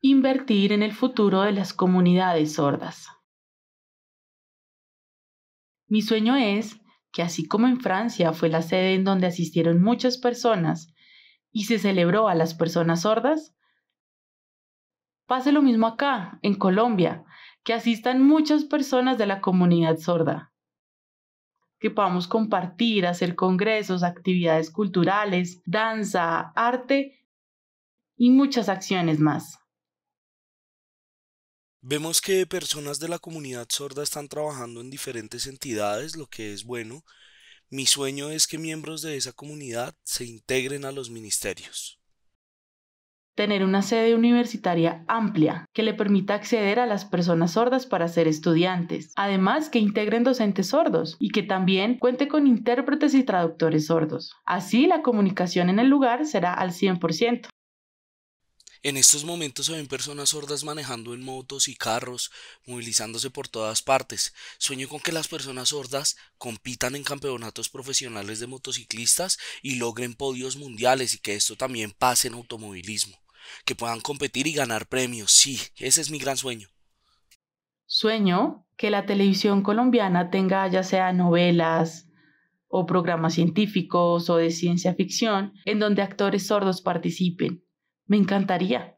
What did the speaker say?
Invertir en el futuro de las comunidades sordas. Mi sueño es que así como en Francia fue la sede en donde asistieron muchas personas y se celebró a las personas sordas, pase lo mismo acá, en Colombia, que asistan muchas personas de la comunidad sorda, que podamos compartir, hacer congresos, actividades culturales, danza, arte y muchas acciones más. Vemos que personas de la comunidad sorda están trabajando en diferentes entidades, lo que es bueno. Mi sueño es que miembros de esa comunidad se integren a los ministerios. Tener una sede universitaria amplia que le permita acceder a las personas sordas para ser estudiantes. Además, que integren docentes sordos y que también cuente con intérpretes y traductores sordos. Así, la comunicación en el lugar será al 100%. En estos momentos se ven personas sordas manejando en motos y carros, movilizándose por todas partes. Sueño con que las personas sordas compitan en campeonatos profesionales de motociclistas y logren podios mundiales y que esto también pase en automovilismo. Que puedan competir y ganar premios. Sí, ese es mi gran sueño. Sueño que la televisión colombiana tenga ya sea novelas, o programas científicos o de ciencia ficción en donde actores sordos participen me encantaría.